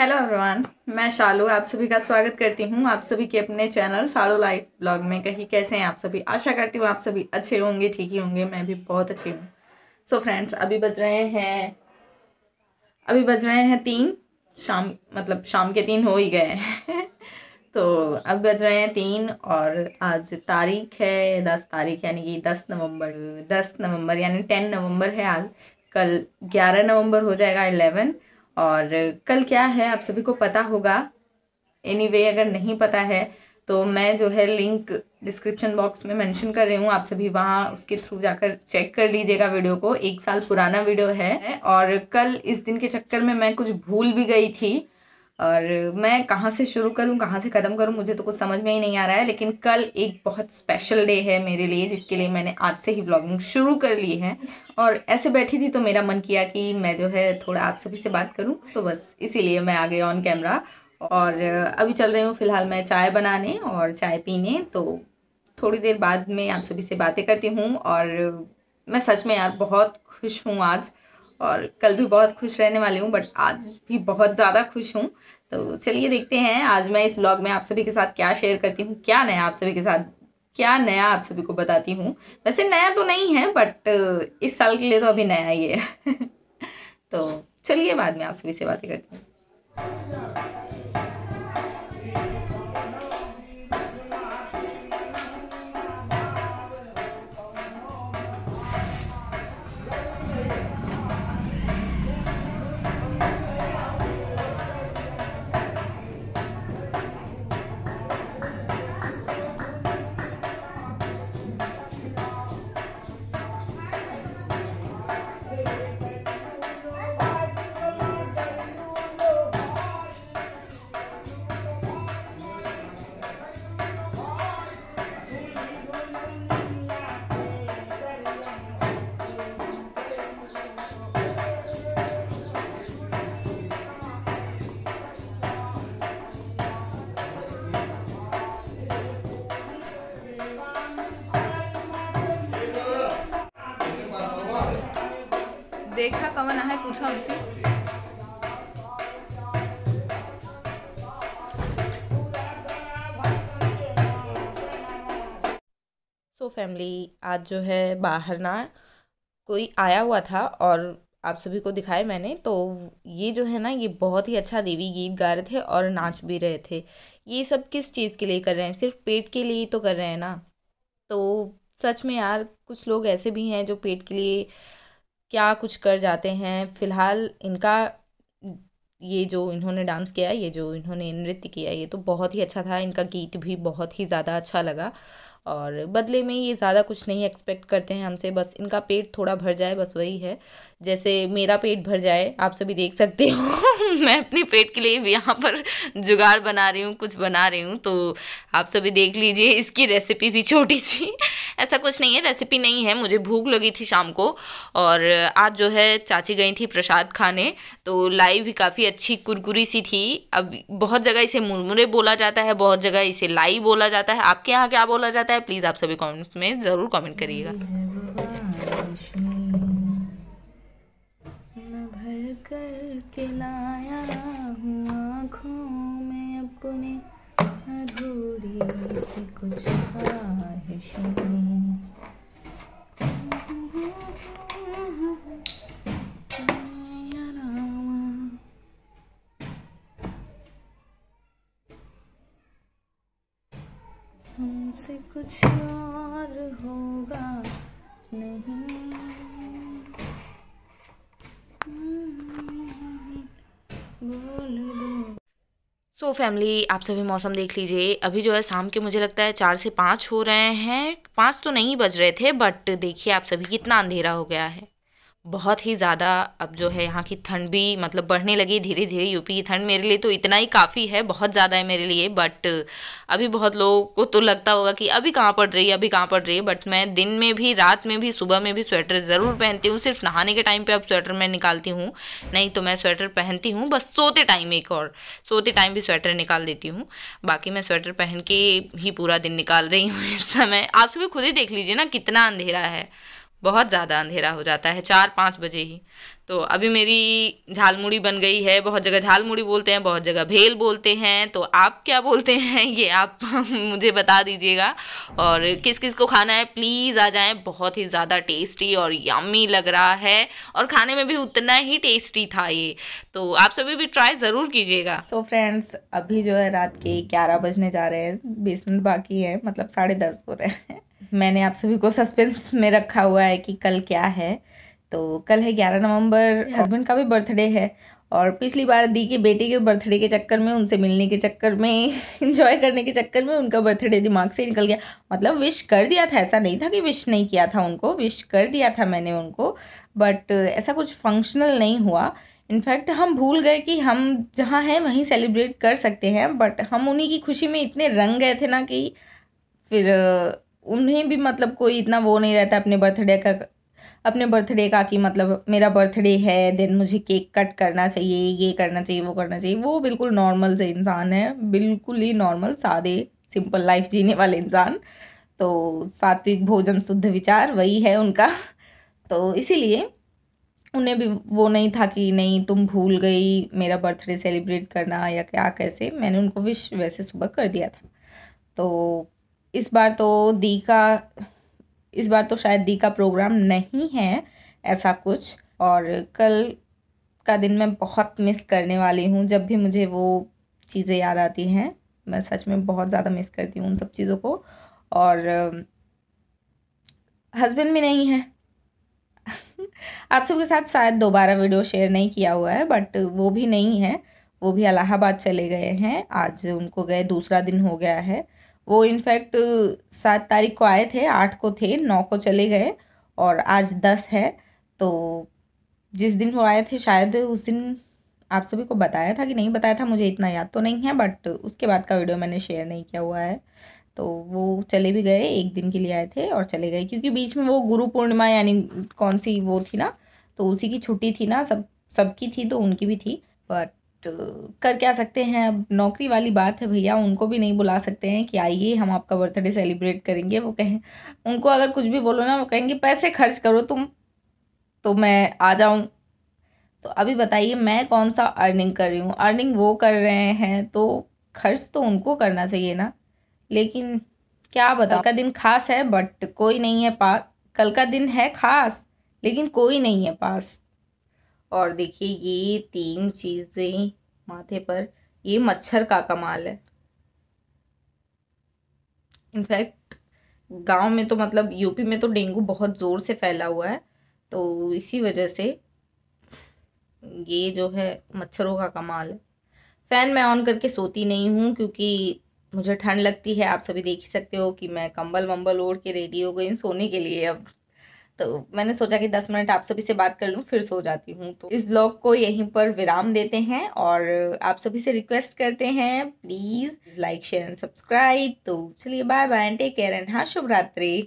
hello everyone मैं शालू आप सभी का स्वागत करती हूँ आप सभी के अपने चैनल शालू लाइफ ब्लॉग में कहीं कैसे हैं आप सभी आशा करती हूँ आप सभी अच्छे होंगे ठीक ही होंगे मैं भी बहुत अच्छी हूँ सो फ्रेंड्स अभी बज रहे हैं अभी बज रहे हैं तीन शाम मतलब शाम के तीन हो ही गए तो अब बज रहे हैं तीन और आज तारीख है दस तारीख यानी कि दस नवम्बर दस नवंबर यानी टेन नवम्बर है आज कल ग्यारह नवंबर हो जाएगा इलेवन और कल क्या है आप सभी को पता होगा एनी anyway, अगर नहीं पता है तो मैं जो है लिंक डिस्क्रिप्शन बॉक्स में मेंशन कर रही हूँ आप सभी वहाँ उसके थ्रू जाकर चेक कर लीजिएगा वीडियो को एक साल पुराना वीडियो है और कल इस दिन के चक्कर में मैं कुछ भूल भी गई थी और मैं कहाँ से शुरू करूँ कहाँ से ख़त्म करूँ मुझे तो कुछ समझ में ही नहीं आ रहा है लेकिन कल एक बहुत स्पेशल डे है मेरे लिए जिसके लिए मैंने आज से ही ब्लॉगिंग शुरू कर ली है और ऐसे बैठी थी तो मेरा मन किया कि मैं जो है थोड़ा आप सभी से बात करूँ तो बस इसीलिए मैं आ गई ऑन कैमरा और अभी चल रही हूँ फ़िलहाल मैं चाय बनाने और चाय पीने तो थोड़ी देर बाद में आप सभी से बातें करती हूँ और मैं सच में यार बहुत खुश हूँ आज और कल भी बहुत खुश रहने वाली हूँ बट आज भी बहुत ज़्यादा खुश हूँ तो चलिए देखते हैं आज मैं इस ब्लॉग में आप सभी के साथ क्या शेयर करती हूँ क्या नया आप सभी के साथ क्या नया आप सभी को बताती हूँ वैसे नया तो नहीं है बट इस साल के लिए तो अभी नया ही है तो चलिए बाद में आप सभी से बातें करती हूँ देखा कवन है पूछा सो फैमिली आज जो है बाहर ना कोई आया हुआ था और आप सभी को दिखाए मैंने तो ये जो है ना ये बहुत ही अच्छा देवी गीत गा रहे थे और नाच भी रहे थे ये सब किस चीज़ के लिए कर रहे हैं सिर्फ पेट के लिए ही तो कर रहे हैं ना तो सच में यार कुछ लोग ऐसे भी हैं जो पेट के लिए क्या कुछ कर जाते हैं फ़िलहाल इनका ये जो इन्होंने डांस किया ये जो इन्होंने नृत्य किया ये तो बहुत ही अच्छा था इनका गीत भी बहुत ही ज़्यादा अच्छा लगा और बदले में ये ज़्यादा कुछ नहीं एक्सपेक्ट करते हैं हमसे बस इनका पेट थोड़ा भर जाए बस वही है जैसे मेरा पेट भर जाए आप सभी देख सकते हो मैं अपने पेट के लिए भी यहाँ पर जुगाड़ बना रही हूँ कुछ बना रही हूँ तो आप सभी देख लीजिए इसकी रेसिपी भी छोटी सी ऐसा कुछ नहीं है रेसिपी नहीं है मुझे भूख लगी थी शाम को और आज जो है चाची गई थी प्रसाद खाने तो लाई भी काफ़ी अच्छी कुरकुरी सी थी अब बहुत जगह इसे मुरमुरे बोला जाता है बहुत जगह इसे लाई बोला जाता है आपके यहाँ क्या बोला जाता है प्लीज़ आप सभी कॉमेंट्स में ज़रूर कॉमेंट करिएगा हम्म, कुछ और होगा नहीं बोल दो सो so फैमिली आप सभी मौसम देख लीजिए अभी जो है शाम के मुझे लगता है चार से पाँच हो रहे हैं पाँच तो नहीं बज रहे थे बट देखिए आप सभी कितना अंधेरा हो गया है बहुत ही ज़्यादा अब जो है यहाँ की ठंड भी मतलब बढ़ने लगी धीरे धीरे यूपी की ठंड मेरे लिए तो इतना ही काफ़ी है बहुत ज़्यादा है मेरे लिए बट अभी बहुत लोगों को तो लगता होगा कि अभी कहाँ पड़ रही है अभी कहाँ पड़ रही है बट मैं दिन में भी रात में भी सुबह में भी स्वेटर ज़रूर पहनती हूँ सिर्फ नहाने के टाइम पर अब स्वेटर मैं निकालती हूँ नहीं तो मैं स्वेटर पहनती हूँ बस सोते टाइम एक और सोते टाइम भी स्वेटर निकाल देती हूँ बाकी मैं स्वेटर पहन के ही पूरा दिन निकाल रही हूँ इस समय आप सभी खुद ही देख लीजिए ना कितना अंधेरा है बहुत ज़्यादा अंधेरा हो जाता है चार पाँच बजे ही तो अभी मेरी झालमुड़ी बन गई है बहुत जगह झालमुड़ी बोलते हैं बहुत जगह भेल बोलते हैं तो आप क्या बोलते हैं ये आप मुझे बता दीजिएगा और किस किस को खाना है प्लीज़ आ जाएं बहुत ही ज़्यादा टेस्टी और यम्मी लग रहा है और खाने में भी उतना ही टेस्टी था ये तो आप सभी भी ट्राई ज़रूर कीजिएगा सो फ्रेंड्स अभी जो है रात के ग्यारह बजने जा रहे हैं बीस मिनट बाकी है मतलब साढ़े दस हो रहे हैं मैंने आप सभी को सस्पेंस में रखा हुआ है कि कल क्या है तो कल है ग्यारह नवंबर हस्बैंड का भी बर्थडे है और पिछली बार दी के बेटे के बर्थडे के चक्कर में उनसे मिलने के चक्कर में इंजॉय करने के चक्कर में उनका बर्थडे दिमाग से निकल गया मतलब विश कर दिया था ऐसा नहीं था कि विश नहीं किया था उनको विश कर दिया था मैंने उनको बट ऐसा कुछ फंक्शनल नहीं हुआ इनफैक्ट हम भूल गए कि हम जहाँ हैं वहीं सेलिब्रेट कर सकते हैं बट हम उन्हीं की खुशी में इतने रंग गए थे ना कि फिर उन्हें भी मतलब कोई इतना वो नहीं रहता अपने बर्थडे का अपने बर्थडे का कि मतलब मेरा बर्थडे है देन मुझे केक कट करना चाहिए ये करना चाहिए वो करना चाहिए वो बिल्कुल नॉर्मल से इंसान है बिल्कुल ही नॉर्मल सादे सिंपल लाइफ जीने वाले इंसान तो सात्विक भोजन शुद्ध विचार वही है उनका तो इसीलिए उन्हें भी वो नहीं था कि नहीं तुम भूल गई मेरा बर्थडे सेलिब्रेट करना या क्या कैसे मैंने उनको विश वैसे सुबह कर दिया था तो इस बार तो दी का इस बार तो शायद दी का प्रोग्राम नहीं है ऐसा कुछ और कल का दिन मैं बहुत मिस करने वाली हूँ जब भी मुझे वो चीज़ें याद आती हैं मैं सच में बहुत ज़्यादा मिस करती हूँ उन सब चीज़ों को और हस्बैंड भी नहीं है आप सबके साथ शायद दोबारा वीडियो शेयर नहीं किया हुआ है बट वो भी नहीं है वो भी अलाहाबाद चले गए हैं आज उनको गए दूसरा दिन हो गया है वो इनफैक्ट सात तारीख को आए थे आठ को थे नौ को चले गए और आज दस है तो जिस दिन वो आए थे शायद उस दिन आप सभी को बताया था कि नहीं बताया था मुझे इतना याद तो नहीं है बट उसके बाद का वीडियो मैंने शेयर नहीं किया हुआ है तो वो चले भी गए एक दिन के लिए आए थे और चले गए क्योंकि बीच में वो गुरु पूर्णिमा यानी कौन सी वो थी ना तो उसी की छुट्टी थी ना सब सबकी थी तो उनकी भी थी बट तो कर क्या सकते हैं अब नौकरी वाली बात है भैया उनको भी नहीं बुला सकते हैं कि आइए हम आपका बर्थडे सेलिब्रेट करेंगे वो कहें उनको अगर कुछ भी बोलो ना वो कहेंगे पैसे खर्च करो तुम तो मैं आ जाऊँ तो अभी बताइए मैं कौन सा अर्निंग कर रही हूँ अर्निंग वो कर रहे हैं तो खर्च तो उनको करना चाहिए ना लेकिन क्या बताओ का दिन खास है बट कोई नहीं है पास कल का दिन है खास लेकिन कोई नहीं है पास और देखिए ये तीन चीज़ें माथे पर ये मच्छर का कमाल है इनफैक्ट गांव में तो मतलब यूपी में तो डेंगू बहुत ज़ोर से फैला हुआ है तो इसी वजह से ये जो है मच्छरों का कमाल है फ़ैन मैं ऑन करके सोती नहीं हूँ क्योंकि मुझे ठंड लगती है आप सभी देख ही सकते हो कि मैं कंबल वंबल ओढ़ के रेडी हो गई सोने के लिए अब तो मैंने सोचा कि दस मिनट आप सभी से बात कर लूँ फिर सो जाती हूँ तो इस ब्लॉग को यहीं पर विराम देते हैं और आप सभी से रिक्वेस्ट करते हैं please like share and subscribe तो चलिए bye bye take care and हाँ शुभरात्रि